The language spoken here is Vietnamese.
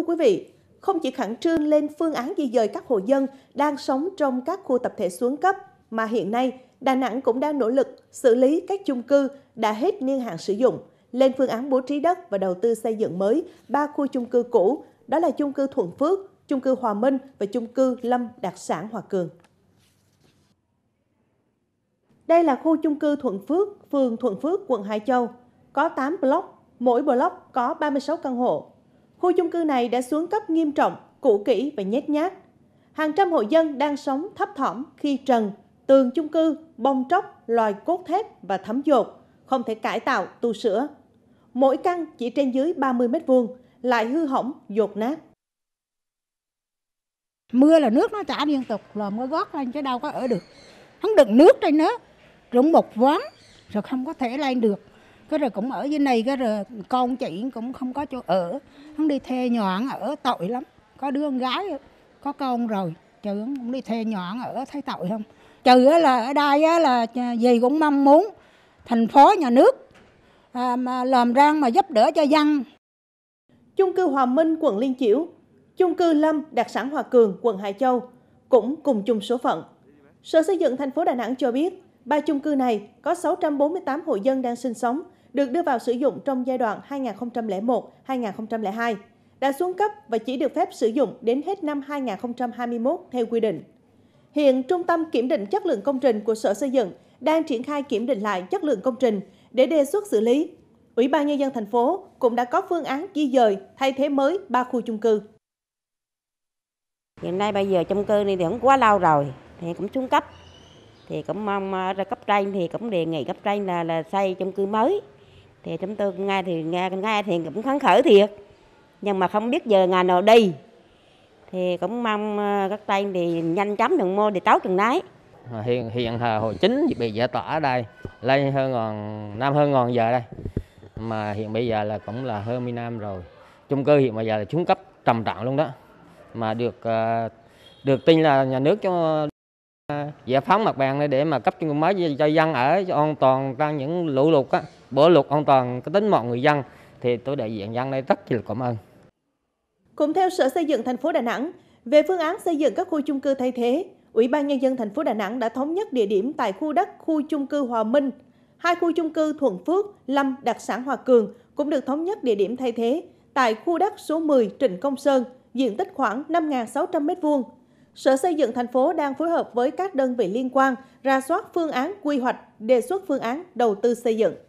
thưa quý vị, không chỉ khẩn trương lên phương án di dời các hộ dân đang sống trong các khu tập thể xuống cấp, mà hiện nay Đà Nẵng cũng đang nỗ lực xử lý các chung cư đã hết niên hạn sử dụng, lên phương án bố trí đất và đầu tư xây dựng mới ba khu chung cư cũ, đó là chung cư Thuận Phước, chung cư Hòa Minh và chung cư Lâm Đặc sản Hòa Cường. Đây là khu chung cư Thuận Phước, phường Thuận Phước, quận Hải Châu. Có 8 block, mỗi block có 36 căn hộ, Khu chung cư này đã xuống cấp nghiêm trọng, cũ kỹ và nhét nhát. Hàng trăm hộ dân đang sống thấp thỏm khi trần, tường chung cư, bong tróc, loài cốt thép và thấm dột, không thể cải tạo, tu sửa. Mỗi căn chỉ trên dưới 30 mét vuông, lại hư hỏng, dột nát. Mưa là nước nó trả liên tục, là mưa gót lên chứ đâu có ở được. Không đựng nước trên nữa, rụng một vón, rồi không có thể lên được cái rồi cũng ở dưới này cái rồi con chị cũng không có chỗ ở hắn đi thuê nhọn ở tội lắm có đứa con gái có con rồi trừ cũng đi thuê nhọn ở thấy tội không trừ là ở đây là gì cũng mong muốn thành phố nhà nước à, mà làm rang mà giúp đỡ cho dân chung cư Hòa Minh quận Liên Chiểu chung cư Lâm đặc sản Hòa Cường quận Hải Châu cũng cùng chung số phận Sở Xây dựng thành phố Đà Nẵng cho biết, ba chung cư này có 648 hộ dân đang sinh sống được đưa vào sử dụng trong giai đoạn 2001-2002, đã xuống cấp và chỉ được phép sử dụng đến hết năm 2021 theo quy định. Hiện Trung tâm Kiểm định Chất lượng Công trình của Sở Xây dựng đang triển khai kiểm định lại chất lượng công trình để đề xuất xử lý. Ủy ban Nhân dân thành phố cũng đã có phương án di dời thay thế mới ba khu chung cư. Hiện nay bây giờ chung cư này thì cũng quá lâu rồi, thì cũng xuống cấp. Thì cũng mong ờ, ra cấp tranh thì cũng đề nghị cấp tranh là là xây chung cư mới thì chúng tôi nghe thì nghe nghe thì cũng phấn khởi thiệt nhưng mà không biết giờ ngày nào đi thì cũng mong ờ, các tay thì nhanh chóng đừng mua để táo chừng đấy à, hiện hiện hồi chính bị giải tỏa ở đây lên hơn ngọn năm hơn ngọn giờ đây mà hiện bây giờ là cũng là hơn 10 năm rồi chung cư hiện bây giờ là xuống cấp trầm trọng luôn đó mà được ờ, được tin là nhà nước cho giải phóng mặt bằng để mà cấp chung cư mới cho dân ở an toàn trong những lũ lụt á, bữa lụt an toàn cái tính mọi người dân thì tôi đại diện dân đây rất là cảm ơn. Cũng theo Sở Xây dựng thành phố Đà Nẵng, về phương án xây dựng các khu chung cư thay thế, Ủy ban nhân dân thành phố Đà Nẵng đã thống nhất địa điểm tại khu đất khu chung cư Hòa Minh, hai khu chung cư Thuận Phước, Lâm đặc sản Hòa Cường cũng được thống nhất địa điểm thay thế tại khu đất số 10 Trịnh Công Sơn, diện tích khoảng 5.600 m2 Sở Xây dựng thành phố đang phối hợp với các đơn vị liên quan ra soát phương án quy hoạch, đề xuất phương án đầu tư xây dựng.